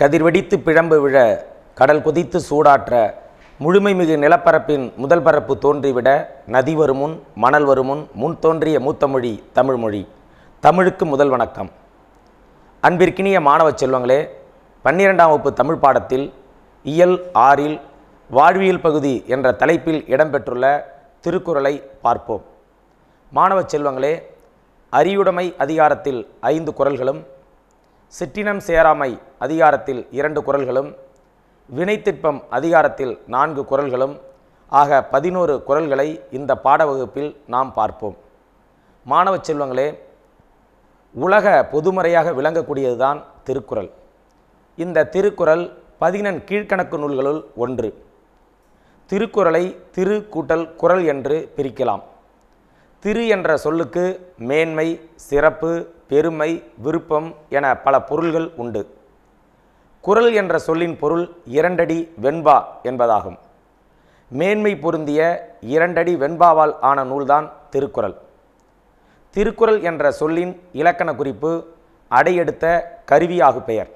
கதிர்வெடித்து பிழம்பு விழ கடல் குதித்து சூடாற்ற முழுமை மிகு நிலப்பரப்பின் முதல் பரப்பு தோன்றிவிட நதி வருமுன் மணல் வருமுன் முன் தோன்றிய மூத்தமொழி தமிழ்மொழி தமிழுக்கு முதல் வணக்கம் அன்பிற்கினிய மாணவ செல்வங்களே பன்னிரெண்டாம் வகுப்பு தமிழ் பாடத்தில் இயல் ஆறில் வாழ்வியல் பகுதி என்ற தலைப்பில் இடம்பெற்றுள்ள திருக்குறளை பார்ப்போம் மாணவ செல்வங்களே அரியுடைமை அதிகாரத்தில் ஐந்து குரல்களும் சிற்றினம் சேராமை அதிகாரத்தில் இரண்டு குரல்களும் வினைத்திற்பம் அதிகாரத்தில் நான்கு குரல்களும் ஆக பதினோரு குரல்களை இந்த பாடவகுப்பில் நாம் பார்ப்போம் மாணவ செல்வங்களே உலக பொதுமறையாக விளங்கக்கூடியதுதான் திருக்குறள் இந்த திருக்குறள் பதினெண் கீழ்கணக்கு நூல்களுள் ஒன்று திருக்குறளை திரு கூட்டல் குரல் என்று பிரிக்கலாம் திரு என்ற சொல்லுக்கு மேன்மை சிறப்பு பெருமை விருப்பம் என பல பொருள்கள் உண்டு குரல் என்ற சொல்லின் பொருள் இரண்டடி வெண்பா என்பதாகும் மேன்மை பொருந்திய இரண்டடி வெண்பாவால் ஆன நூல்தான் திருக்குறள் திருக்குறள் என்ற சொல்லின் இலக்கண குறிப்பு அடையெடுத்த கருவி பெயர்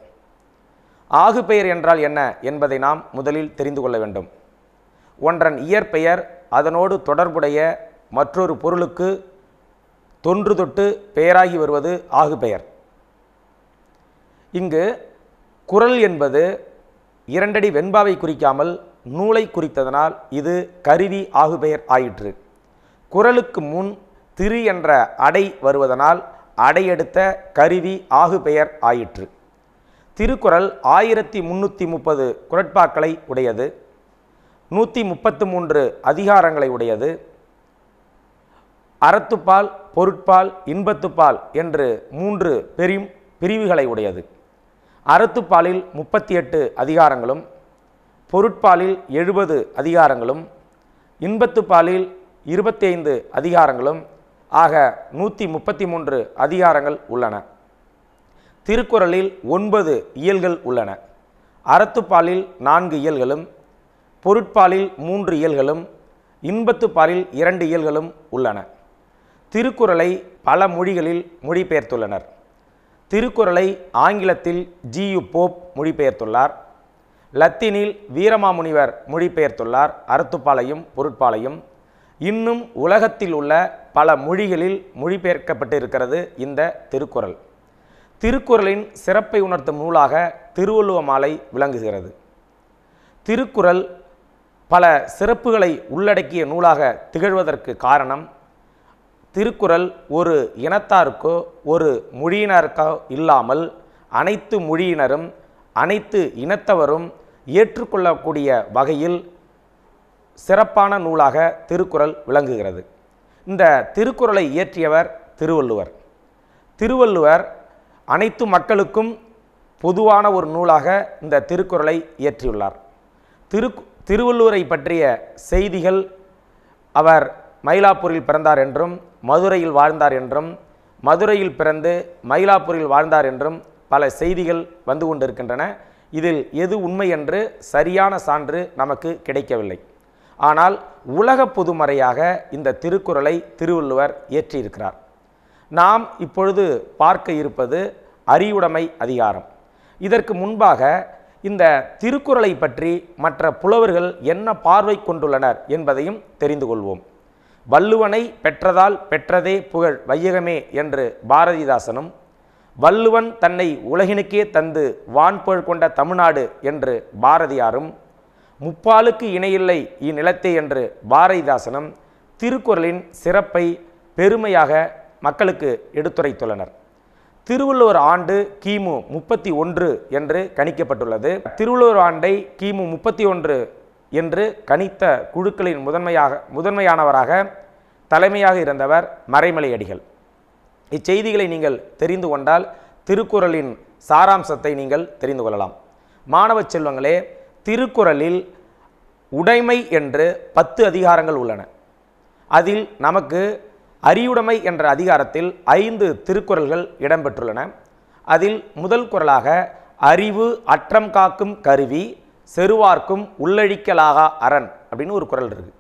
ஆகு பெயர் என்றால் என்ன என்பதை நாம் முதலில் தெரிந்து கொள்ள வேண்டும் ஒன்றன் இயற்பெயர் அதனோடு தொடர்புடைய மற்றொரு பொருளுக்கு தொன்று தொட்டு பெயராகி வருவது ஆகு பெயர் இங்கு குரல் என்பது இரண்டடி வெண்பாவை குறிக்காமல் நூலை குறித்ததனால் இது கருவி ஆகு பெயர் ஆயிற்று குரலுக்கு முன் திரு என்ற அடை வருவதனால் அடையெடுத்த கருவி ஆகு பெயர் ஆயிற்று திருக்குறள் ஆயிரத்தி முன்னூற்றி முப்பது குரட்பாக்களை உடையது நூற்றி முப்பத்து மூன்று அதிகாரங்களை உடையது அறத்துப்பால் பொருட்பால் இன்பத்துப்பால் என்று மூன்று பெரும் பிரிவுகளை உடையது அறத்துப்பாலில் முப்பத்தி எட்டு அதிகாரங்களும் பொருட்பாலில் எழுபது அதிகாரங்களும் இன்பத்துப்பாலில் இருபத்தி ஐந்து அதிகாரங்களும் ஆக நூற்றி முப்பத்தி மூன்று அதிகாரங்கள் உள்ளன திருக்குறளில் ஒன்பது இயல்கள் உள்ளன அறத்துப்பாலில் நான்கு இயல்களும் பொருட்பாலில் மூன்று இயல்களும் இன்பத்துப்பாலில் இரண்டு இயல்களும் உள்ளன திருக்குறளை பல மொழிகளில் மொழிபெயர்த்துள்ளனர் திருக்குறளை ஆங்கிலத்தில் ஜியு போப் மொழிபெயர்த்துள்ளார் லத்தீனில் வீரமாமுனிவர் மொழிபெயர்த்துள்ளார் அறுத்துப்பாளையும் பொருட்பாலையும் இன்னும் உலகத்தில் உள்ள பல மொழிகளில் மொழிபெயர்க்கப்பட்டு இருக்கிறது இந்த திருக்குறள் திருக்குறளின் சிறப்பை உணர்த்தும் நூலாக திருவள்ளுவ மாலை விளங்குகிறது திருக்குறள் பல சிறப்புகளை உள்ளடக்கிய நூலாக திகழ்வதற்கு காரணம் திருக்குறள் ஒரு இனத்தாருக்கோ ஒரு மொழியினருக்கோ இல்லாமல் அனைத்து மொழியினரும் அனைத்து இனத்தவரும் ஏற்றுக்கொள்ளக்கூடிய வகையில் சிறப்பான நூலாக திருக்குறள் விளங்குகிறது இந்த திருக்குறளை இயற்றியவர் திருவள்ளுவர் திருவள்ளுவர் அனைத்து மக்களுக்கும் பொதுவான ஒரு நூலாக இந்த திருக்குறளை இயற்றியுள்ளார் திரு திருவள்ளுவரை பற்றிய செய்திகள் அவர் மயிலாப்பூரில் பிறந்தார் என்றும் மதுரையில் வாழ்ந்தார் என்றும் மதுரையில் பிறந்து மயிலாப்பூரில் வாழ்ந்தார் என்றும் பல செய்திகள் வந்து கொண்டிருக்கின்றன இதில் எது உண்மை என்று சரியான சான்று நமக்கு கிடைக்கவில்லை ஆனால் உலக பொதுமறையாக இந்த திருக்குறளை திருவள்ளுவர் ஏற்றியிருக்கிறார் நாம் இப்பொழுது பார்க்க இருப்பது அறிவுடைமை அதிகாரம் இதற்கு முன்பாக இந்த திருக்குறளை பற்றி மற்ற புலவர்கள் என்ன பார்வை கொண்டுள்ளனர் என்பதையும் தெரிந்து கொள்வோம் வள்ளுவனை பெற்றதால் பெற்றதே புகழ் வையகமே என்று பாரதிதாசனும் வள்ளுவன் தன்னை உலகினுக்கே தந்து வான்புகழ் கொண்ட தமிழ்நாடு என்று பாரதியாரும் முப்பாலுக்கு இணையில்லை இந்நிலத்தை என்று பாரதிதாசனும் திருக்குறளின் சிறப்பை பெருமையாக மக்களுக்கு எடுத்துரைத்துள்ளனர் திருவள்ளுவர் ஆண்டு கிமு முப்பத்தி ஒன்று என்று கணிக்கப்பட்டுள்ளது திருவள்ளுவர் ஆண்டை கிமு முப்பத்தி ஒன்று என்று கணித்த குழுக்களின் முதன்மையாக முதன்மையானவராக தலைமையாக இருந்தவர் மறைமலையடிகள் இச்செய்திகளை நீங்கள் தெரிந்து கொண்டால் திருக்குறளின் சாராம்சத்தை நீங்கள் தெரிந்து கொள்ளலாம் மாணவ செல்வங்களே திருக்குறளில் உடைமை என்று பத்து அதிகாரங்கள் உள்ளன அதில் நமக்கு அறியுடைமை என்ற அதிகாரத்தில் ஐந்து திருக்குறள்கள் இடம்பெற்றுள்ளன அதில் முதல் குரலாக அறிவு அற்றம் காக்கும் கருவி செருவார்க்கும் உள்ளழிக்கலாகா அரண் அப்படின்னு ஒரு குரல் இருக்குது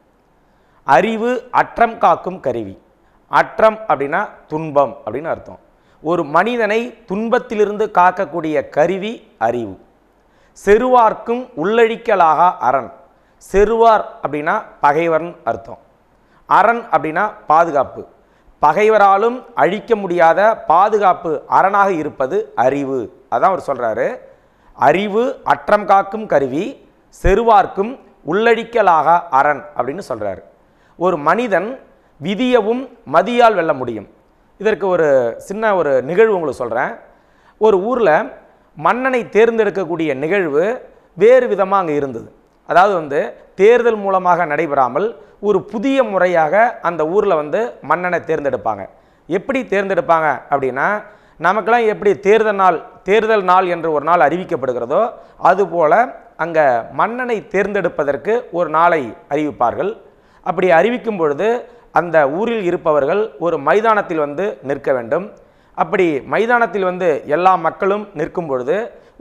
அறிவு அற்றம் காக்கும் கருவி அற்றம் அப்படின்னா துன்பம் அப்படின்னு அர்த்தம் ஒரு மனிதனை துன்பத்திலிருந்து காக்கக்கூடிய கருவி அறிவு செருவார்க்கும் உள்ளழிக்கலாகா அரண் செருவார் அப்படின்னா பகைவரன் அர்த்தம் அரண் அப்படின்னா பாதுகாப்பு பகைவராலும் அழிக்க முடியாத பாதுகாப்பு அரணாக இருப்பது அறிவு அதான் அவர் சொல்கிறாரு அறிவு அற்றம் காக்கும் கருவி செருவார்க்கும் உள்ளடிக்கலாக அரண் அப்படின்னு சொல்கிறாரு ஒரு மனிதன் விதியவும் மதியால் வெல்ல முடியும் இதற்கு ஒரு சின்ன ஒரு நிகழ்வு உங்களுக்கு சொல்கிறேன் ஒரு ஊரில் மன்னனை தேர்ந்தெடுக்கக்கூடிய நிகழ்வு வேறு விதமாக அங்கே இருந்தது அதாவது வந்து தேர்தல் மூலமாக நடைபெறாமல் ஒரு புதிய முறையாக அந்த ஊரில் வந்து மன்னனை தேர்ந்தெடுப்பாங்க எப்படி தேர்ந்தெடுப்பாங்க அப்படின்னா நமக்கெல்லாம் எப்படி தேர்தல் நாள் தேர்தல் நாள் என்று ஒரு நாள் அறிவிக்கப்படுகிறதோ அதுபோல் அங்கே மன்னனை தேர்ந்தெடுப்பதற்கு ஒரு நாளை அறிவிப்பார்கள் அப்படி அறிவிக்கும் பொழுது அந்த ஊரில் இருப்பவர்கள் ஒரு மைதானத்தில் வந்து நிற்க வேண்டும் அப்படி மைதானத்தில் வந்து எல்லா மக்களும் நிற்கும் பொழுது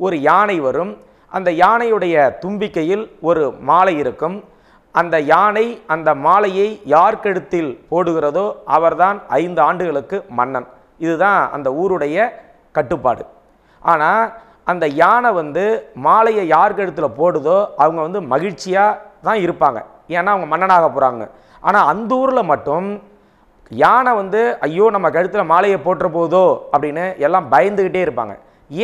ஒரு யானை வரும் அந்த யானையுடைய தும்பிக்கையில் ஒரு மாலை இருக்கும் அந்த யானை அந்த மாலையை யார் கெடுத்தில் போடுகிறதோ அவர்தான் ஐந்து ஆண்டுகளுக்கு மன்னன் இதுதான் அந்த ஊருடைய கட்டுப்பாடு ஆனால் அந்த யானை வந்து மாலையை யார் கழுத்தில் போடுதோ அவங்க வந்து மகிழ்ச்சியாக தான் இருப்பாங்க ஏன்னா அவங்க மன்னனாக போகிறாங்க ஆனால் அந்த ஊரில் மட்டும் யானை வந்து ஐயோ நம்ம கழுத்தில் மாலையை போட்டுற போதோ அப்படின்னு எல்லாம் பயந்துக்கிட்டே இருப்பாங்க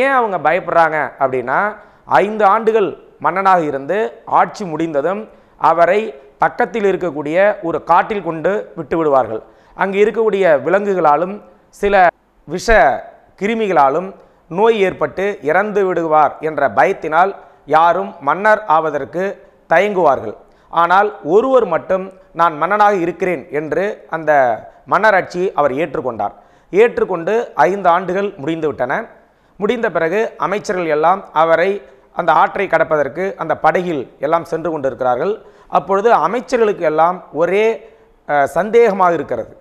ஏன் அவங்க பயப்படுறாங்க அப்படின்னா ஐந்து ஆண்டுகள் மன்னனாக இருந்து ஆட்சி முடிந்ததும் அவரை பக்கத்தில் இருக்கக்கூடிய ஒரு காட்டில் கொண்டு விட்டு விடுவார்கள் அங்கே இருக்கக்கூடிய விலங்குகளாலும் சில விஷ கிருமிகளாலும் நோய் ஏற்பட்டு இறந்து விடுவார் என்ற பயத்தினால் யாரும் மன்னர் ஆவதற்கு தயங்குவார்கள் ஆனால் ஒருவர் மட்டும் நான் மன்னனாக இருக்கிறேன் என்று அந்த மன்னராட்சி அவர் ஏற்றுக்கொண்டார் ஏற்றுக்கொண்டு ஐந்து ஆண்டுகள் முடிந்துவிட்டன முடிந்த பிறகு அமைச்சர்கள் எல்லாம் அவரை அந்த ஆற்றை கடப்பதற்கு அந்த படகில் எல்லாம் சென்று கொண்டிருக்கிறார்கள் அப்பொழுது அமைச்சர்களுக்கு எல்லாம் ஒரே சந்தேகமாக இருக்கிறது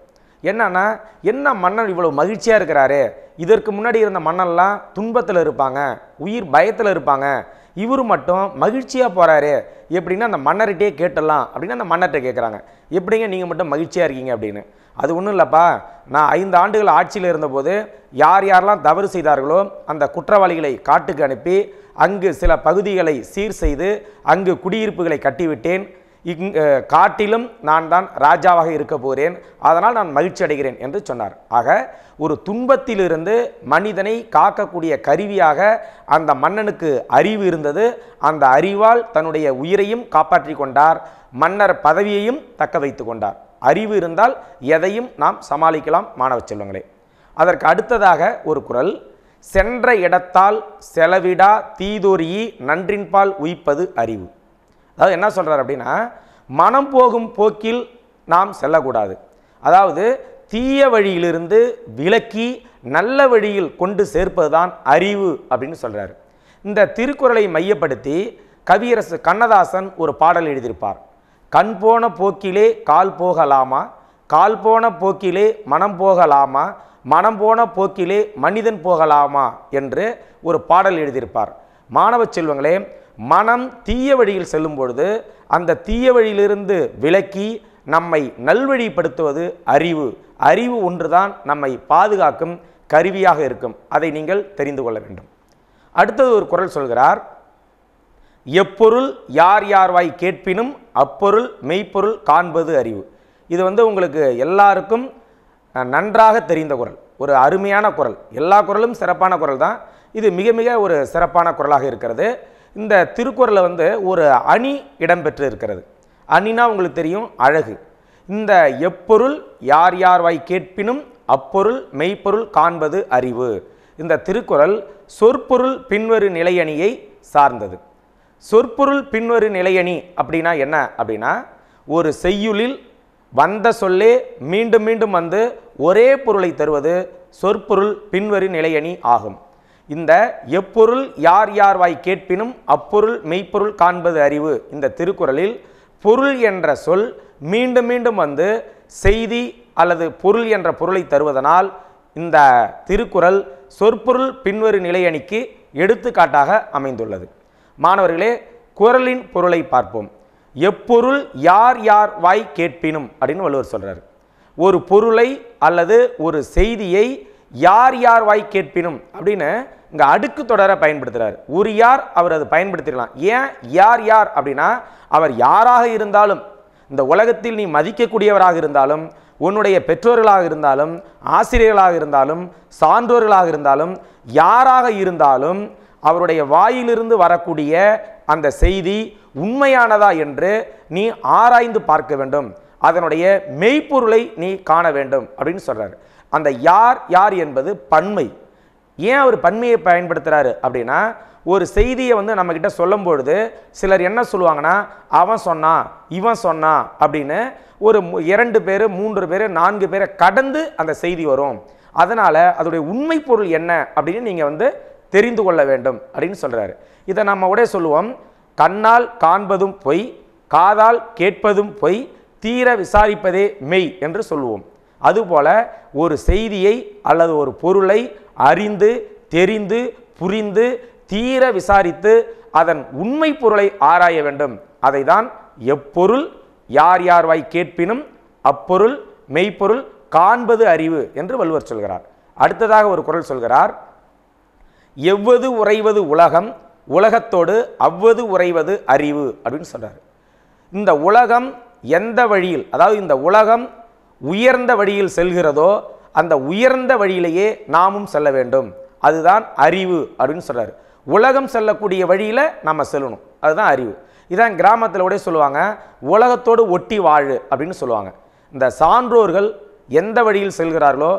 என்னன்னா என்ன மன்னன் இவ்வளோ மகிழ்ச்சியாக இருக்கிறாரு இதற்கு முன்னாடி இருந்த மன்னன்லாம் துன்பத்தில் இருப்பாங்க உயிர் பயத்தில் இருப்பாங்க இவர் மட்டும் மகிழ்ச்சியாக போகிறாரு எப்படின்னா அந்த மன்னர்கிட்டே கேட்டலாம் அப்படின்னு அந்த மன்னர்கிட்ட கேட்குறாங்க எப்படிங்க நீங்கள் மட்டும் மகிழ்ச்சியாக இருக்கீங்க அப்படின்னு அது ஒன்றும் இல்லைப்பா நான் ஐந்து ஆண்டுகள் ஆட்சியில் இருந்தபோது யார் யாரெல்லாம் தவறு செய்தார்களோ அந்த குற்றவாளிகளை காட்டுக்கு அனுப்பி அங்கு சில பகுதிகளை சீர் செய்து அங்கு குடியிருப்புகளை கட்டிவிட்டேன் இங் காட்டிலும் நான் தான் ராஜாவாக இருக்க போகிறேன் அதனால் நான் மகிழ்ச்சி அடைகிறேன் என்று சொன்னார் ஆக ஒரு துன்பத்திலிருந்து மனிதனை காக்கக்கூடிய கருவியாக அந்த மன்னனுக்கு அறிவு இருந்தது அந்த அறிவால் தன்னுடைய உயிரையும் காப்பாற்றி கொண்டார் மன்னர் பதவியையும் தக்க வைத்து கொண்டார் அறிவு இருந்தால் எதையும் நாம் சமாளிக்கலாம் மாணவ செல்வங்களே அதற்கு அடுத்ததாக ஒரு குரல் சென்ற இடத்தால் செலவிடா தீதொறியி நன்றின்பால் உயிப்பது அறிவு அதாவது என்ன சொல்கிறார் அப்படின்னா மனம் போகும் போக்கில் நாம் செல்லக்கூடாது அதாவது தீய வழியிலிருந்து விலக்கி நல்ல வழியில் கொண்டு சேர்ப்பது தான் அறிவு அப்படின்னு சொல்கிறார் இந்த திருக்குறளை மையப்படுத்தி கவியரசு கண்ணதாசன் ஒரு பாடல் எழுதியிருப்பார் கண் போன போக்கிலே கால் போகலாமா கால் போன போக்கிலே மனம் போகலாமா மனம் போன போக்கிலே மனிதன் போகலாமா என்று ஒரு பாடல் எழுதியிருப்பார் மாணவ செல்வங்களே மனம் தீய வழியில் செல்லும் பொழுது அந்த தீய வழியிலிருந்து விலக்கி நம்மை நல்வழிப்படுத்துவது அறிவு அறிவு ஒன்றுதான் நம்மை பாதுகாக்கும் கருவியாக இருக்கும் அதை நீங்கள் தெரிந்து கொள்ள வேண்டும் அடுத்தது ஒரு குரல் சொல்கிறார் எப்பொருள் யார் யார் வாய் கேட்பினும் அப்பொருள் மெய்ப்பொருள் காண்பது அறிவு இது வந்து உங்களுக்கு எல்லாருக்கும் நன்றாக தெரிந்த குரல் ஒரு அருமையான குரல் எல்லா குரலும் சிறப்பான குரல் தான் இது மிக மிக ஒரு சிறப்பான குரலாக இருக்கிறது இந்த திருக்குறளை வந்து ஒரு அணி இடம்பெற்று இருக்கிறது அணினா உங்களுக்கு தெரியும் அழகு இந்த எப்பொருள் யார் யார் வாய் கேட்பினும் அப்பொருள் மெய்ப்பொருள் காண்பது அறிவு இந்த திருக்குறள் சொற்பொருள் பின்வரு நிலையணியை சார்ந்தது சொற்பொருள் பின்வரு நிலையணி அப்படின்னா என்ன அப்படின்னா ஒரு செய்யுளில் வந்த சொல்லே மீண்டும் மீண்டும் வந்து ஒரே பொருளை தருவது சொற்பொருள் பின்வரு நிலையணி ஆகும் இந்த எப்பொருள் யார் யார் வாய் கேட்பினும் அப்பொருள் மெய்ப்பொருள் காண்பது அறிவு இந்த திருக்குறளில் பொருள் என்ற சொல் மீண்டும் மீண்டும் வந்து செய்தி அல்லது பொருள் என்ற பொருளை தருவதனால் இந்த திருக்குறள் சொற்பொருள் பின்வரு நிலையணிக்கு எடுத்துக்காட்டாக அமைந்துள்ளது மாணவர்களே குரலின் பொருளை பார்ப்போம் எப்பொருள் யார் யார் வாய் கேட்பினும் அப்படின்னு வள்ளுவர் சொல்கிறார் ஒரு பொருளை அல்லது ஒரு செய்தியை யார் யார் வாய் கேட்பினும் அப்படின்னு இங்கே அடுக்கு தொடரை பயன்படுத்துகிறார் ஒரு யார் அவர் அது பயன்படுத்திடலாம் ஏன் யார் யார் அப்படின்னா அவர் யாராக இருந்தாலும் இந்த உலகத்தில் நீ மதிக்கக்கூடியவராக இருந்தாலும் உன்னுடைய பெற்றோர்களாக இருந்தாலும் ஆசிரியர்களாக இருந்தாலும் சான்றோர்களாக இருந்தாலும் யாராக இருந்தாலும் அவருடைய வாயிலிருந்து வரக்கூடிய அந்த செய்தி உண்மையானதா என்று நீ ஆராய்ந்து பார்க்க வேண்டும் அதனுடைய மெய்ப்பொருளை நீ காண வேண்டும் அப்படின்னு சொல்கிறார் அந்த யார் யார் என்பது பன்மை ஏன் அவர் பன்மையை பயன்படுத்துகிறாரு அப்படின்னா ஒரு செய்தியை வந்து நம்மக்கிட்ட சொல்லும் பொழுது சிலர் என்ன சொல்லுவாங்கன்னா அவன் சொன்னான் இவன் சொன்னான் அப்படின்னு ஒரு இரண்டு பேர் மூன்று பேர் நான்கு பேரை கடந்து அந்த செய்தி வரும் அதனால் அதோடைய உண்மை பொருள் என்ன அப்படின்னு நீங்கள் வந்து தெரிந்து கொள்ள வேண்டும் அப்படின்னு சொல்கிறாரு இதை நம்ம உடைய சொல்லுவோம் கண்ணால் காண்பதும் பொய் காதால் கேட்பதும் பொய் தீர விசாரிப்பதே மெய் என்று சொல்லுவோம் அதுபோல் ஒரு செய்தியை அல்லது ஒரு பொருளை அறிந்து தெரிந்து புரிந்து தீர விசாரித்து அதன் உண்மை பொருளை ஆராய வேண்டும் அதை தான் எப்பொருள் யார் யார் வாய் கேட்பினும் அப்பொருள் மெய்ப்பொருள் காண்பது அறிவு என்று வள்ளுவர் சொல்கிறார் அடுத்ததாக ஒரு குரல் சொல்கிறார் எவ்வது உறைவது உலகம் உலகத்தோடு அவ்வது உறைவது அறிவு அப்படின்னு சொல்கிறார் இந்த உலகம் எந்த வழியில் அதாவது இந்த உலகம் உயர்ந்த வழியில் செல்கிறதோ அந்த உயர்ந்த வழியிலேயே நாமும் செல்ல வேண்டும் அதுதான் அறிவு அப்படின்னு சொல்கிறார் உலகம் செல்லக்கூடிய வழியில் நம்ம செல்லணும் அதுதான் அறிவு இதான் கிராமத்தில் கூட சொல்லுவாங்க உலகத்தோடு ஒட்டி வாழு அப்படின்னு சொல்லுவாங்க இந்த சான்றோர்கள் எந்த வழியில் செல்கிறார்களோ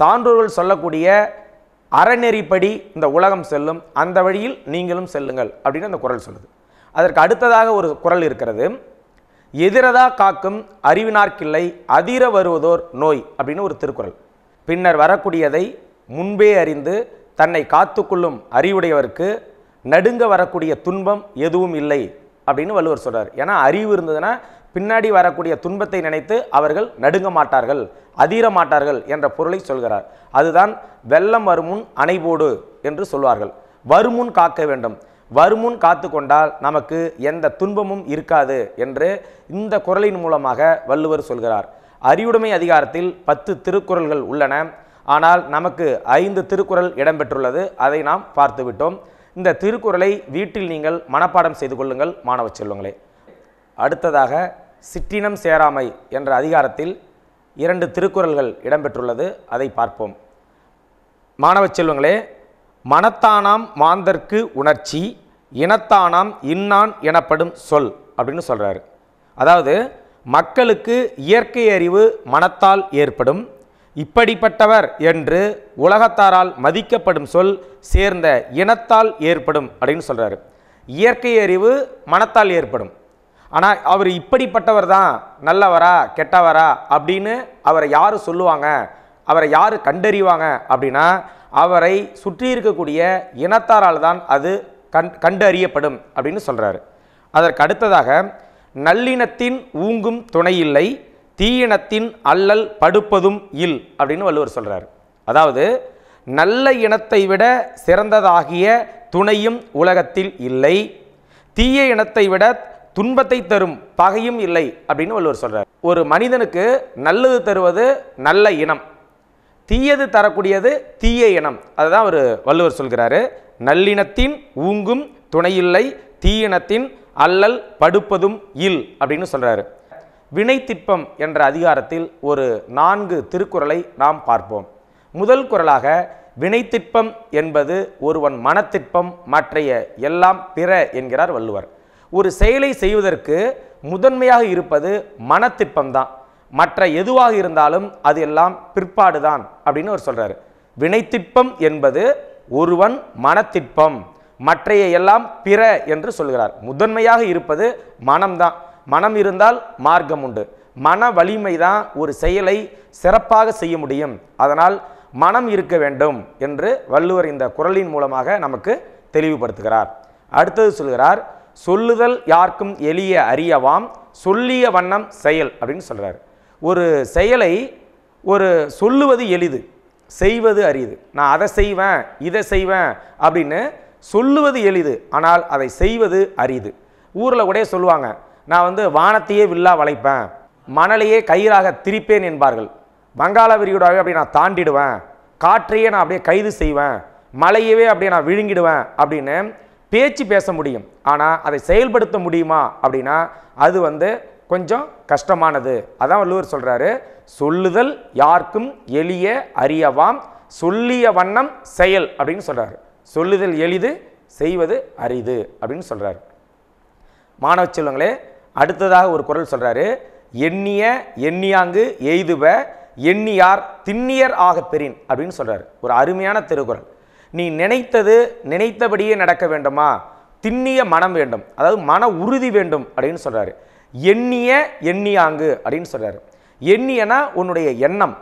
சான்றோர்கள் சொல்லக்கூடிய அறநெறிப்படி இந்த உலகம் செல்லும் அந்த வழியில் நீங்களும் செல்லுங்கள் அப்படின்னு அந்த குரல் சொல்லுது அதற்கு அடுத்ததாக ஒரு குரல் இருக்கிறது எதிரதா காக்கும் அறிவினார்க்கில்லை அதிர வருவதோர் நோய் அப்படின்னு ஒரு திருக்குறள் பின்னர் வரக்கூடியதை முன்பே அறிந்து தன்னை காத்துக்கொள்ளும் அறிவுடையவருக்கு நடுங்க வரக்கூடிய துன்பம் எதுவும் இல்லை அப்படின்னு வள்ளுவர் சொல்கிறார் ஏன்னா அறிவு இருந்ததுன்னா பின்னாடி வரக்கூடிய துன்பத்தை நினைத்து அவர்கள் நடுங்க மாட்டார்கள் அதிர மாட்டார்கள் என்ற பொருளை சொல்கிறார் அதுதான் வெள்ளம் வருமுன் அணைபோடு என்று சொல்வார்கள் வருமுன் காக்க வேண்டும் வருமுன் காத்து கொண்டால் நமக்கு எந்த துன்பமும் இருக்காது என்று இந்த குரலின் மூலமாக வள்ளுவர் சொல்கிறார் அறிவுடைமை அதிகாரத்தில் பத்து திருக்குறள்கள் உள்ளன ஆனால் நமக்கு ஐந்து திருக்குறள் இடம்பெற்றுள்ளது அதை நாம் பார்த்துவிட்டோம் இந்த திருக்குறளை வீட்டில் நீங்கள் மனப்பாடம் செய்து கொள்ளுங்கள் மாணவ செல்வங்களே அடுத்ததாக சிற்றினம் சேராமை என்ற அதிகாரத்தில் இரண்டு திருக்குறள்கள் இடம்பெற்றுள்ளது அதை பார்ப்போம் மாணவ செல்வங்களே மனத்தானாம் மாந்தற்கு உணர்ச்சி இனத்தானாம் இன்னான் எனப்படும் சொல் அப்படின்னு சொல்கிறாரு அதாவது மக்களுக்கு இயற்கை அறிவு மனத்தால் ஏற்படும் இப்படிப்பட்டவர் என்று உலகத்தாரால் மதிக்கப்படும் சொல் சேர்ந்த இனத்தால் ஏற்படும் அப்படின்னு சொல்கிறாரு இயற்கை அறிவு மனத்தால் ஏற்படும் ஆனால் அவர் இப்படிப்பட்டவர் தான் நல்லவரா கெட்டவரா அப்படின்னு அவரை யார் சொல்லுவாங்க அவரை யார் கண்டறிவாங்க அப்படின்னா அவரை சுற்றி இருக்கக்கூடிய இனத்தாரால் தான் அது கண் கண்டறியப்படும் அப்படின்னு சொல்கிறாரு அதற்கு அடுத்ததாக நல்லினத்தின் ஊங்கும் துணை இல்லை தீயினத்தின் அல்லல் படுப்பதும் இல் அப்படின்னு வள்ளுவர் சொல்கிறார் அதாவது நல்ல இனத்தை விட சிறந்ததாகிய துணையும் உலகத்தில் இல்லை தீய இனத்தை விட துன்பத்தை தரும் பகையும் இல்லை அப்படின்னு வள்ளுவர் சொல்கிறார் ஒரு மனிதனுக்கு நல்லது தருவது நல்ல இனம் தீயது தரக்கூடியது தீய இனம் அதுதான் ஒரு வள்ளுவர் சொல்கிறாரு நல்லினத்தின் ஊங்கும் துணையில்லை தீயினத்தின் அல்லல் படுப்பதும் இல் அப்படின்னு சொல்கிறாரு வினைத்திற்பம் என்ற அதிகாரத்தில் ஒரு நான்கு திருக்குறளை நாம் பார்ப்போம் முதல் குரலாக வினைத்திற்பம் என்பது ஒருவன் மனத்திற்பம் மற்றைய எல்லாம் பிற என்கிறார் வள்ளுவர் ஒரு செயலை செய்வதற்கு முதன்மையாக இருப்பது மனத்திற்பம்தான் மற்ற எதுவாக இருந்தாலும் அது எல்லாம் பிற்பாடுதான் அப்படின்னு அவர் சொல்கிறார் வினைத்திற்பம் என்பது ஒருவன் மனத்திற்பம் மற்றைய எல்லாம் பிற என்று சொல்கிறார் முதன்மையாக இருப்பது மனம்தான் மனம் இருந்தால் மார்க்கம் உண்டு மன வலிமை தான் ஒரு செயலை சிறப்பாக செய்ய முடியும் அதனால் மனம் இருக்க வேண்டும் என்று வள்ளுவர் இந்த குரலின் மூலமாக நமக்கு தெளிவுபடுத்துகிறார் அடுத்தது சொல்கிறார் சொல்லுதல் யாருக்கும் எளிய அறியவாம் சொல்லிய வண்ணம் செயல் அப்படின்னு சொல்கிறார் ஒரு செயலை ஒரு சொல்லுவது எளிது செய்வது அரிது நான் அதை செய்வேன் இதை செய்வேன் அப்படின்னு சொல்லுவது எளிது ஆனால் அதை செய்வது அரிது ஊரில் கூட சொல்லுவாங்க நான் வந்து வானத்தையே வில்லா வளைப்பேன் மணலையே கயிறாக திரிப்பேன் என்பார்கள் வங்காள விரிகுடாவே அப்படியே நான் தாண்டிடுவேன் காற்றையே நான் அப்படியே கைது செய்வேன் மலையவே அப்படியே நான் விழுங்கிடுவேன் அப்படின்னு பேச்சு பேச முடியும் ஆனால் அதை செயல்படுத்த முடியுமா அப்படின்னா அது வந்து கொஞ்சம் கஷ்டமானது அதான் வள்ளுவர் சொல்கிறாரு சொல்லுதல் யாருக்கும் எளிய அறியவாம் சொல்லிய வண்ணம் செயல் அப்படின்னு சொல்கிறாரு சொல்லுதல் எளிது செய்வது அரிது அப்படின்னு சொல்கிறார் மாணவ செல்வங்களே அடுத்ததாக ஒரு குரல் சொல்கிறாரு எண்ணிய எண்ணியாங்கு எய்துவ எண்ணியார் திண்ணியர் ஆக பெறின் அப்படின்னு சொல்கிறார் ஒரு அருமையான திருக்குறள் நீ நினைத்தது நினைத்தபடியே நடக்க வேண்டுமா திண்ணிய மனம் வேண்டும் அதாவது மன உறுதி வேண்டும் அப்படின்னு சொல்கிறாரு எண்ணிய எண்ணியாங்கு அப்படின்னு சொல்கிறார் எண்ணியனா உன்னுடைய எண்ணம்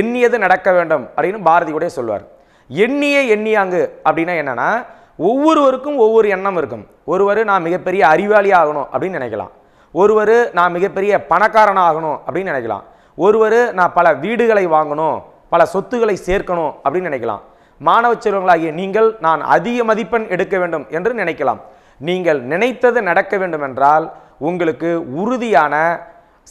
எண்ணியது நடக்க வேண்டும் அப்படின்னு பாரதியுடைய சொல்வார் சொல்லுவார் எண்ணிய எண்ணியாங்கு அப்படின்னா என்னென்னா ஒவ்வொருவருக்கும் ஒவ்வொரு எண்ணம் இருக்கும் ஒருவர் நான் மிகப்பெரிய அறிவாளி ஆகணும் அப்படின்னு நினைக்கலாம் ஒருவர் நான் மிகப்பெரிய பணக்காரன் ஆகணும் அப்படின்னு நினைக்கலாம் ஒருவர் நான் பல வீடுகளை வாங்கணும் பல சொத்துக்களை சேர்க்கணும் அப்படின்னு நினைக்கலாம் மாணவ செல்வங்களாகிய நீங்கள் நான் அதிக மதிப்பெண் எடுக்க வேண்டும் என்று நினைக்கலாம் நீங்கள் நினைத்தது நடக்க வேண்டும் என்றால் உங்களுக்கு உறுதியான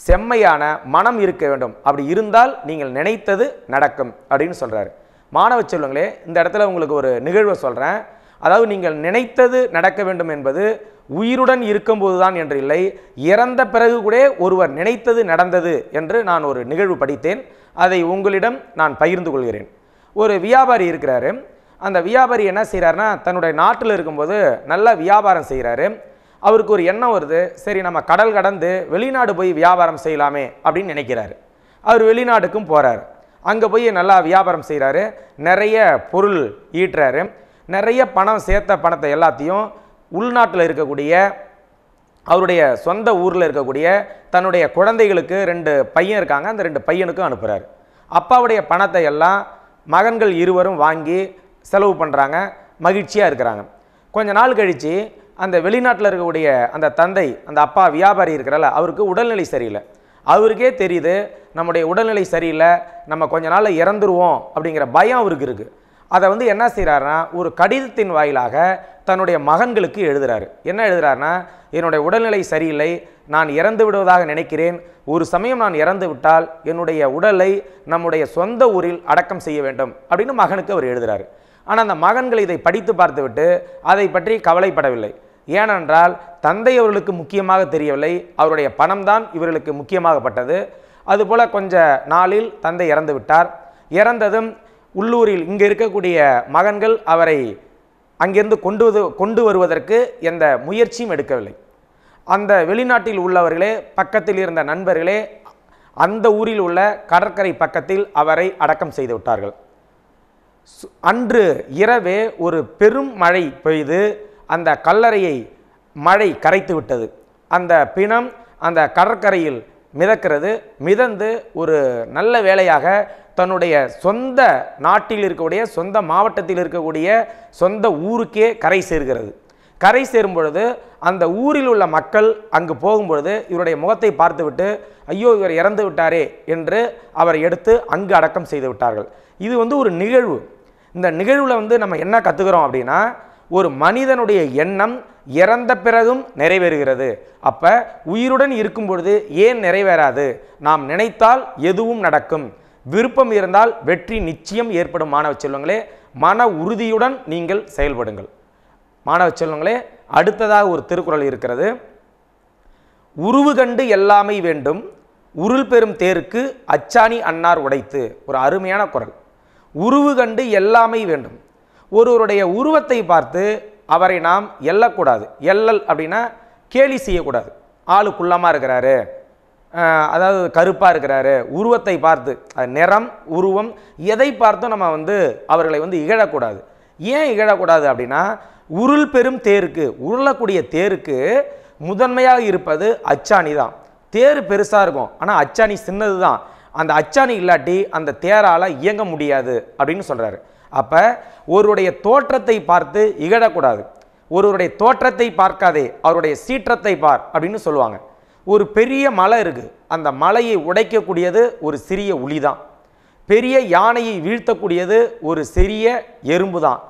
செம்மையான மனம் இருக்க வேண்டும் அப்படி இருந்தால் நீங்கள் நினைத்தது நடக்கும் அப்படின்னு சொல்கிறாரு மாணவ செல்வங்களே இந்த இடத்துல உங்களுக்கு ஒரு நிகழ்வை சொல்கிறேன் அதாவது நீங்கள் நினைத்தது நடக்க வேண்டும் என்பது உயிருடன் இருக்கும்போது தான் என்று இல்லை இறந்த பிறகு கூட ஒருவர் நினைத்தது நடந்தது என்று நான் ஒரு நிகழ்வு படித்தேன் அதை உங்களிடம் நான் பகிர்ந்து கொள்கிறேன் ஒரு வியாபாரி இருக்கிறாரு அந்த வியாபாரி என்ன செய்கிறாருன்னா தன்னுடைய நாட்டில் இருக்கும்போது நல்லா வியாபாரம் செய்கிறாரு அவருக்கு ஒரு எண்ணம் வருது சரி நம்ம கடல் கடந்து வெளிநாடு போய் வியாபாரம் செய்யலாமே அப்படின்னு நினைக்கிறாரு அவர் வெளிநாட்டுக்கும் போகிறார் அங்கே போய் நல்லா வியாபாரம் செய்கிறாரு நிறைய பொருள் ஈட்டுறாரு நிறைய பணம் சேர்த்த பணத்தை எல்லாத்தையும் உள்நாட்டில் இருக்கக்கூடிய அவருடைய சொந்த ஊரில் இருக்கக்கூடிய தன்னுடைய குழந்தைகளுக்கு ரெண்டு பையன் இருக்காங்க அந்த ரெண்டு பையனுக்கும் அனுப்புகிறார் அப்பாவுடைய பணத்தை எல்லாம் மகன்கள் இருவரும் வாங்கி செலவு பண்ணுறாங்க மகிழ்ச்சியாக இருக்கிறாங்க கொஞ்ச நாள் கழித்து அந்த வெளிநாட்டில் இருக்கக்கூடிய அந்த தந்தை அந்த அப்பா வியாபாரி இருக்கிறல்ல அவருக்கு உடல்நிலை சரியில்லை அவருக்கே தெரியுது நம்முடைய உடல்நிலை சரியில்லை நம்ம கொஞ்ச நாளில் இறந்துருவோம் அப்படிங்கிற பயம் அவருக்கு இருக்குது அதை வந்து என்ன செய்கிறாருன்னா ஒரு கடிதத்தின் வாயிலாக தன்னுடைய மகன்களுக்கு எழுதுகிறாரு என்ன எழுதுகிறாருன்னா என்னுடைய உடல்நிலை சரியில்லை நான் இறந்து விடுவதாக நினைக்கிறேன் ஒரு சமயம் நான் இறந்து விட்டால் என்னுடைய உடலை நம்முடைய சொந்த ஊரில் அடக்கம் செய்ய வேண்டும் அப்படின்னு மகனுக்கு அவர் எழுதுகிறாரு ஆனால் அந்த மகன்கள் இதை படித்து பார்த்துவிட்டு அதை பற்றி கவலைப்படவில்லை ஏனென்றால் தந்தை அவர்களுக்கு முக்கியமாக தெரியவில்லை அவருடைய பணம்தான் இவர்களுக்கு முக்கியமாகப்பட்டது அதுபோல் கொஞ்ச நாளில் தந்தை இறந்து விட்டார் இறந்ததும் உள்ளூரில் இங்கே இருக்கக்கூடிய மகன்கள் அவரை அங்கிருந்து கொண்டு கொண்டு வருவதற்கு எந்த முயற்சியும் எடுக்கவில்லை அந்த வெளிநாட்டில் உள்ளவர்களே பக்கத்தில் இருந்த நண்பர்களே அந்த ஊரில் உள்ள கடற்கரை பக்கத்தில் அவரை அடக்கம் செய்து விட்டார்கள் அன்று இரவே ஒரு பெரும் மழை பெய்து அந்த கல்லறையை மழை கரைத்து விட்டது அந்த பிணம் அந்த கடற்கரையில் மிதக்கிறது மிதந்து ஒரு நல்ல வேலையாக தன்னுடைய சொந்த நாட்டில் இருக்கக்கூடிய சொந்த மாவட்டத்தில் இருக்கக்கூடிய சொந்த ஊருக்கே கரை சேர்கிறது கரை சேரும் பொழுது அந்த ஊரில் உள்ள மக்கள் அங்கு போகும்பொழுது இவருடைய முகத்தை பார்த்துவிட்டு ஐயோ இவர் இறந்து விட்டாரே என்று அவரை எடுத்து அங்கு அடக்கம் செய்து விட்டார்கள் இது வந்து ஒரு நிகழ்வு இந்த நிகழ்வில் வந்து நம்ம என்ன கற்றுக்கிறோம் அப்படின்னா ஒரு மனிதனுடைய எண்ணம் இறந்த பிறகும் நிறைவேறுகிறது அப்போ உயிருடன் இருக்கும் பொழுது ஏன் நிறைவேறாது நாம் நினைத்தால் எதுவும் நடக்கும் விருப்பம் இருந்தால் வெற்றி நிச்சயம் ஏற்படும் மாணவ செல்வங்களே மன உறுதியுடன் நீங்கள் செயல்படுங்கள் மாணவ செல்வங்களே அடுத்ததாக ஒரு திருக்குறள் இருக்கிறது உருவு கண்டு எல்லாமே வேண்டும் உருள் பெறும் தேருக்கு அச்சாணி அன்னார் உடைத்து ஒரு அருமையான குரல் உருவு கண்டு எல்லாமே வேண்டும் ஒருவருடைய உருவத்தை பார்த்து அவரை நாம் எல்லக்கூடாது எல்லல் அப்படின்னா கேலி செய்யக்கூடாது ஆளு குள்ளமாக இருக்கிறாரு அதாவது கருப்பாக இருக்கிறாரு உருவத்தை பார்த்து நிறம் உருவம் எதை பார்த்தும் நம்ம வந்து அவர்களை வந்து இகழக்கூடாது ஏன் இகழக்கூடாது அப்படின்னா உருள் பெரும் தேருக்கு உருளக்கூடிய தேருக்கு முதன்மையாக இருப்பது அச்சாணி தான் தேர் பெருசாக இருக்கும் ஆனால் அச்சாணி சின்னது தான் அந்த அச்சாணி இல்லாட்டி அந்த தேரால் இயங்க முடியாது அப்படின்னு சொல்கிறாரு அப்போ ஒருவருடைய தோற்றத்தை பார்த்து இகழக்கூடாது ஒருவருடைய தோற்றத்தை பார்க்காதே அவருடைய சீற்றத்தை பார் அப்படின்னு சொல்லுவாங்க ஒரு பெரிய மலை இருக்குது அந்த மலையை உடைக்கக்கூடியது ஒரு சிறிய உளி தான் பெரிய யானையை வீழ்த்தக்கூடியது ஒரு சிறிய எறும்பு தான்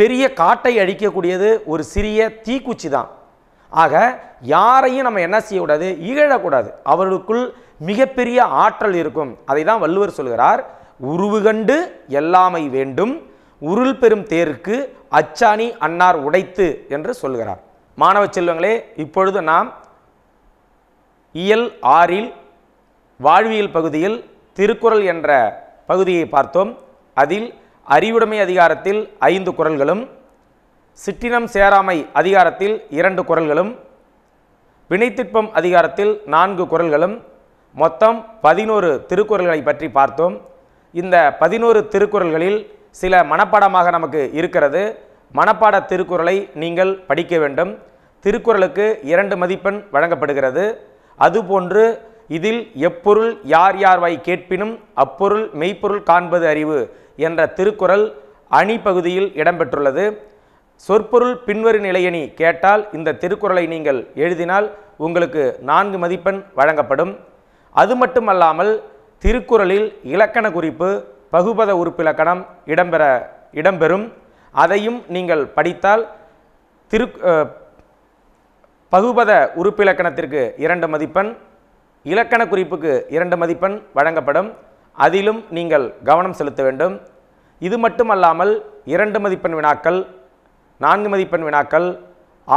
பெரிய காட்டை அழிக்கக்கூடியது ஒரு சிறிய தீக்குச்சி தான் ஆக யாரையும் நம்ம என்ன செய்யக்கூடாது இகழக்கூடாது அவர்களுக்குள் மிகப்பெரிய ஆற்றல் இருக்கும் அதை தான் வள்ளுவர் சொல்கிறார் உருவுகண்டு எல்லாமை வேண்டும் உருள் பெறும் தேருக்கு அச்சாணி அன்னார் உடைத்து என்று சொல்கிறார் மாணவ செல்வங்களே இப்பொழுது நாம் இயல் ஆறில் வாழ்வியல் பகுதியில் திருக்குறள் என்ற பகுதியை பார்த்தோம் அதில் அறிவுடைமை அதிகாரத்தில் ஐந்து குரல்களும் சிற்றினம் சேராமை அதிகாரத்தில் இரண்டு குரல்களும் வினைத்திற்பம் அதிகாரத்தில் நான்கு குரல்களும் மொத்தம் பதினோரு திருக்குறள்களை பற்றி பார்த்தோம் இந்த பதினோரு திருக்குறள்களில் சில மனப்பாடமாக நமக்கு இருக்கிறது மனப்பாட திருக்குறளை நீங்கள் படிக்க வேண்டும் திருக்குறளுக்கு இரண்டு மதிப்பெண் வழங்கப்படுகிறது அதுபோன்று இதில் எப்பொருள் யார் யார் வாய் கேட்பினும் அப்பொருள் மெய்ப்பொருள் காண்பது அறிவு என்ற திருக்குறள் அணி பகுதியில் இடம்பெற்றுள்ளது சொற்பொருள் பின்வரு நிலையணி கேட்டால் இந்த திருக்குறளை நீங்கள் எழுதினால் உங்களுக்கு நான்கு மதிப்பெண் வழங்கப்படும் அது மட்டுமல்லாமல் திருக்குறளில் இலக்கண குறிப்பு பகுபத உறுப்பிலக்கணம் இடம்பெற இடம்பெறும் அதையும் நீங்கள் படித்தால் திரு பகுபத உறுப்பிலக்கணத்திற்கு இரண்டு மதிப்பெண் இலக்கண குறிப்புக்கு இரண்டு மதிப்பெண் வழங்கப்படும் அதிலும் நீங்கள் கவனம் செலுத்த வேண்டும் இது மட்டுமல்லாமல் இரண்டு மதிப்பெண் வினாக்கள் நான்கு மதிப்பெண் வினாக்கள்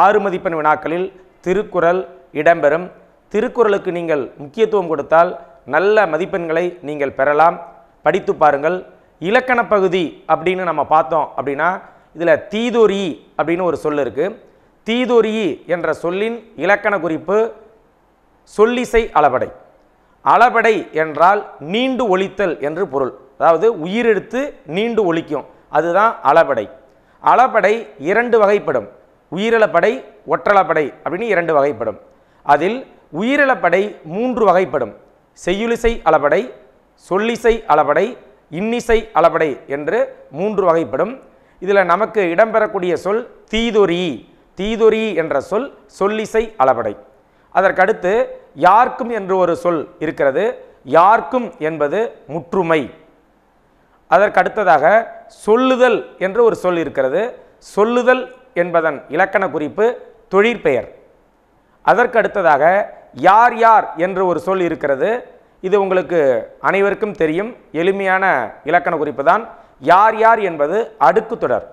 ஆறு மதிப்பெண் வினாக்களில் திருக்குறள் இடம்பெறும் திருக்குறளுக்கு நீங்கள் முக்கியத்துவம் கொடுத்தால் நல்ல மதிப்பெண்களை நீங்கள் பெறலாம் படித்து பாருங்கள் இலக்கண பகுதி அப்படின்னு நம்ம பார்த்தோம் அப்படின்னா இதில் தீதொரி அப்படின்னு ஒரு சொல் இருக்குது தீதொரி என்ற சொல்லின் இலக்கண குறிப்பு சொல்லிசை அளபடை அளபடை என்றால் நீண்டு ஒழித்தல் என்று பொருள் அதாவது உயிரெடுத்து நீண்டு ஒழிக்கும் அதுதான் அளபடை அளபடை இரண்டு வகைப்படும் உயிரிழப்படை ஒற்றளப்படை அப்படின்னு இரண்டு வகைப்படும் அதில் உயிரிழப்படை மூன்று வகைப்படும் செய்யுளிசை அளபடை சொல்லிசை அளபடை இன்னிசை அளபடை என்று மூன்று வகைப்படும் இதில் நமக்கு இடம்பெறக்கூடிய சொல் தீதொரி தீதொரி என்ற சொல் சொல்லிசை அளபடை அதற்கடுத்து யாருக்கும் என்று ஒரு சொல் இருக்கிறது யாருக்கும் என்பது முற்றுமை அதற்கடுத்ததாக சொல்லுதல் என்று ஒரு சொல் இருக்கிறது சொல்லுதல் என்பதன் இலக்கண குறிப்பு தொழிற்பெயர் அதற்கடுத்ததாக யார் யார் என்று ஒரு சொல் இருக்கிறது இது உங்களுக்கு அனைவருக்கும் தெரியும் எளிமையான இலக்கண குறிப்பு தான் யார் யார் என்பது அடுக்கு தொடர்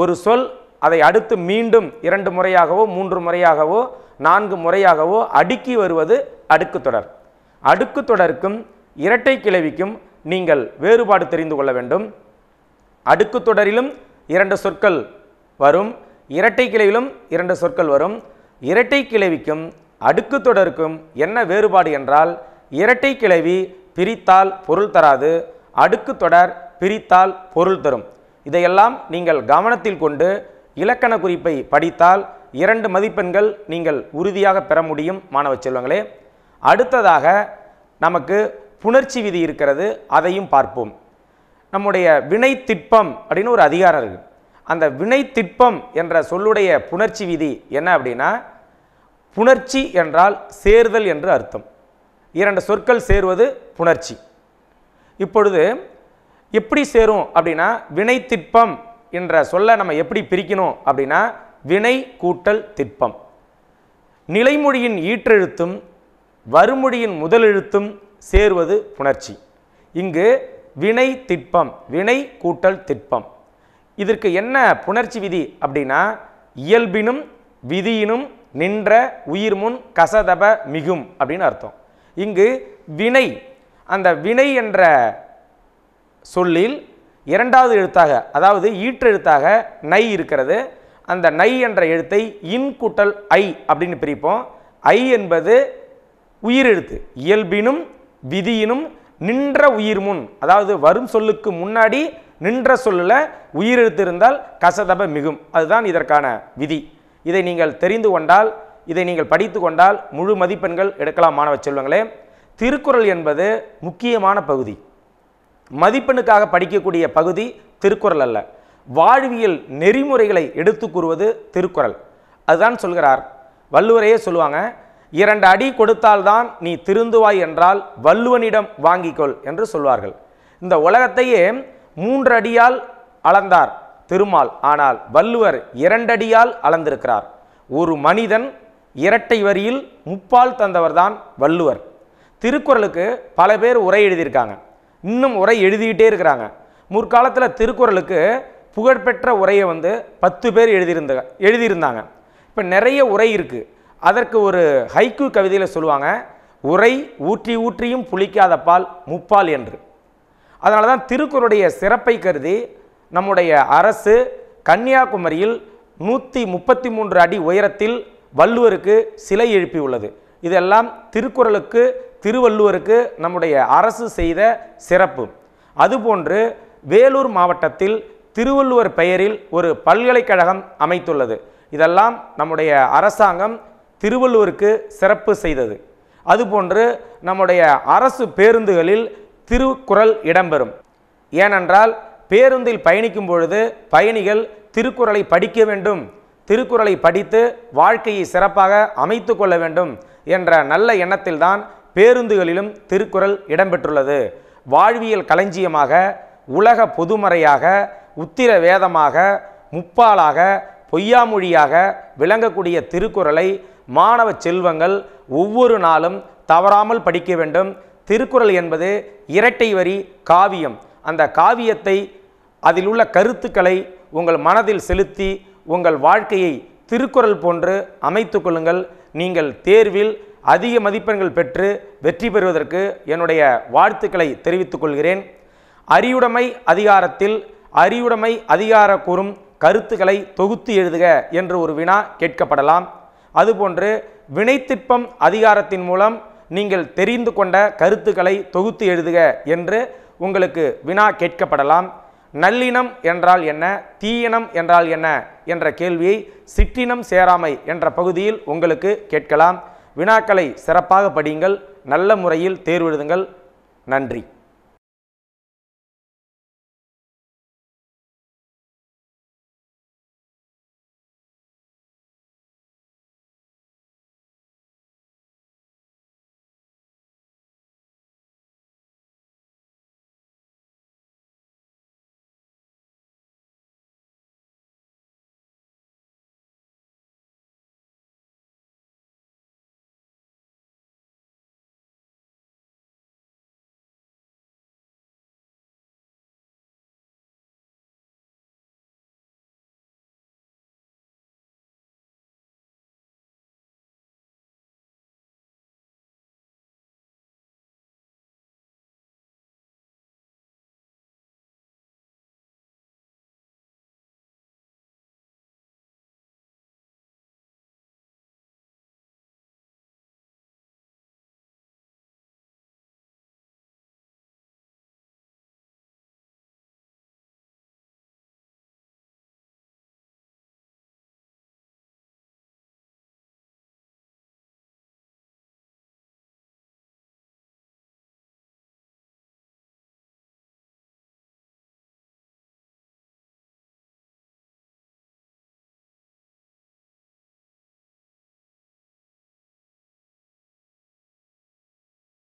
ஒரு சொல் அதை அடுத்து மீண்டும் இரண்டு முறையாகவோ மூன்று முறையாகவோ நான்கு முறையாகவோ அடுக்கி வருவது அடுக்கு தொடர் அடுக்கு தொடருக்கும் இரட்டை கிளவிக்கும் நீங்கள் வேறுபாடு தெரிந்து கொள்ள வேண்டும் அடுக்கு தொடரிலும் இரண்டு சொற்கள் வரும் இரட்டை கிளவிலும் இரண்டு சொற்கள் வரும் இரட்டை கிளவிக்கும் அடுக்கு தொடருக்கும் என்ன வேறுபாடு என்றால் இரட்டை கிளவி பிரித்தால் பொருள் தராது அடுக்கு தொடர் பிரித்தால் பொருள் தரும் இதையெல்லாம் நீங்கள் கவனத்தில் கொண்டு இலக்கண குறிப்பை படித்தால் இரண்டு மதிப்பெண்கள் நீங்கள் உறுதியாக பெற முடியும் மாணவ செல்வங்களே அடுத்ததாக நமக்கு புணர்ச்சி விதி இருக்கிறது அதையும் பார்ப்போம் நம்முடைய வினை திட்பம் அப்படின்னு ஒரு அதிகாரம் இருக்குது அந்த வினை திட்பம் என்ற சொல்லுடைய புணர்ச்சி விதி என்ன அப்படின்னா புணர்ச்சி என்றால் சேர்தல் என்று அர்த்தம் இரண்டு சொற்கள் சேருவது புணர்ச்சி இப்பொழுது எப்படி சேரும் அப்படின்னா வினை திட்பம் என்ற சொல்லை நம்ம எப்படி பிரிக்கணும் அப்படின்னா வினை கூட்டல் திட்பம் நிலைமொழியின் ஈற்றெழுத்தும் வறுமொழியின் முதலெழுத்தும் சேருவது புணர்ச்சி இங்கு வினை திட்பம் வினை கூட்டல் திட்பம் இதற்கு என்ன புணர்ச்சி விதி அப்படின்னா இயல்பினும் விதியினும் நின்ற உயிர் முன் கசதப மிகும் அப்படின்னு அர்த்தம் இங்கு வினை அந்த வினை என்ற சொல்லில் இரண்டாவது எழுத்தாக அதாவது ஈற்றெழுத்தாக நை இருக்கிறது அந்த நை என்ற எழுத்தை இன் கூட்டல் ஐ அப்படின்னு பிரிப்போம் ஐ என்பது உயிரெழுத்து இயல்பினும் விதியினும் நின்ற உயிர் முன் அதாவது வரும் சொல்லுக்கு முன்னாடி நின்ற சொல்லில் உயிரெழுத்து இருந்தால் கசதப மிகும் அதுதான் இதற்கான விதி இதை நீங்கள் தெரிந்து கொண்டால் இதை நீங்கள் படித்து கொண்டால் முழு மதிப்பெண்கள் எடுக்கலாம் மாணவ செல்வங்களே திருக்குறள் என்பது முக்கியமான பகுதி மதிப்பெண்ணுக்காக படிக்கக்கூடிய பகுதி திருக்குறள் அல்ல வாழ்வியல் நெறிமுறைகளை எடுத்து கூறுவது திருக்குறள் அதுதான் சொல்கிறார் வள்ளுவரையே சொல்லுவாங்க இரண்டு அடி கொடுத்தால்தான் நீ திருந்துவாய் என்றால் வள்ளுவனிடம் வாங்கிக்கொள் என்று சொல்வார்கள் இந்த உலகத்தையே மூன்று அடியால் அளந்தார் திருமால் ஆனால் வள்ளுவர் இரண்டடியால் அளந்திருக்கிறார் ஒரு மனிதன் இரட்டை வரியில் முப்பால் தந்தவர்தான் வள்ளுவர் திருக்குறளுக்கு பல பேர் உரை எழுதியிருக்காங்க இன்னும் உரை எழுதிக்கிட்டே இருக்கிறாங்க முற்காலத்தில் திருக்குறளுக்கு புகழ்பெற்ற உரையை வந்து பத்து பேர் எழுதியிருந்த எழுதியிருந்தாங்க இப்போ நிறைய உரை இருக்குது அதற்கு ஒரு ஹைக்கு கவிதையில் சொல்லுவாங்க உரை ஊற்றி ஊற்றியும் புளிக்காத பால் முப்பால் என்று அதனால தான் திருக்குறளுடைய சிறப்பை கருதி நம்முடைய அரசு கன்னியாகுமரியில் நூற்றி முப்பத்தி மூன்று அடி உயரத்தில் வள்ளுவருக்கு சிலை எழுப்பியுள்ளது இதெல்லாம் திருக்குறளுக்கு திருவள்ளுவருக்கு நம்முடைய அரசு செய்த சிறப்பு அதுபோன்று வேலூர் மாவட்டத்தில் திருவள்ளுவர் பெயரில் ஒரு பல்கலைக்கழகம் அமைத்துள்ளது இதெல்லாம் நம்முடைய அரசாங்கம் திருவள்ளுவருக்கு சிறப்பு செய்தது அதுபோன்று நம்முடைய அரசு பேருந்துகளில் திருக்குறள் இடம்பெறும் ஏனென்றால் பேருந்தில் பயணிக்கும் பொழுது பயணிகள் திருக்குறளை படிக்க வேண்டும் திருக்குறளை படித்து வாழ்க்கையை சிறப்பாக அமைத்து கொள்ள வேண்டும் என்ற நல்ல எண்ணத்தில்தான் பேருந்துகளிலும் திருக்குறள் இடம்பெற்றுள்ளது வாழ்வியல் களஞ்சியமாக உலக பொதுமறையாக உத்திர வேதமாக முப்பாலாக பொய்யாமொழியாக விளங்கக்கூடிய திருக்குறளை மாணவ செல்வங்கள் ஒவ்வொரு நாளும் தவறாமல் படிக்க வேண்டும் திருக்குறள் என்பது இரட்டை வரி காவியம் அந்த காவியத்தை அதில் உள்ள கருத்துக்களை உங்கள் மனதில் செலுத்தி உங்கள் வாழ்க்கையை திருக்குறள் போன்று அமைத்து கொள்ளுங்கள் நீங்கள் தேர்வில் அதிக மதிப்பெண்கள் பெற்று வெற்றி பெறுவதற்கு என்னுடைய வாழ்த்துக்களை தெரிவித்துக் கொள்கிறேன் அறியுடைமை அதிகாரத்தில் அறியுடைமை அதிகார கூறும் கருத்துக்களை தொகுத்து எழுதுக என்று ஒரு வினா கேட்கப்படலாம் அதுபோன்று வினைத்திற்பம் அதிகாரத்தின் மூலம் நீங்கள் தெரிந்து கொண்ட கருத்துக்களை தொகுத்து எழுதுக என்று உங்களுக்கு வினா கேட்கப்படலாம் நல்லினம் என்றால் என்ன தீயினம் என்றால் என்ன என்ற கேள்வியை சிற்றினம் சேராமை என்ற பகுதியில் உங்களுக்கு கேட்கலாம் வினாக்களை சிறப்பாக படியுங்கள் நல்ல முறையில் தேர்வெழுதுங்கள் நன்றி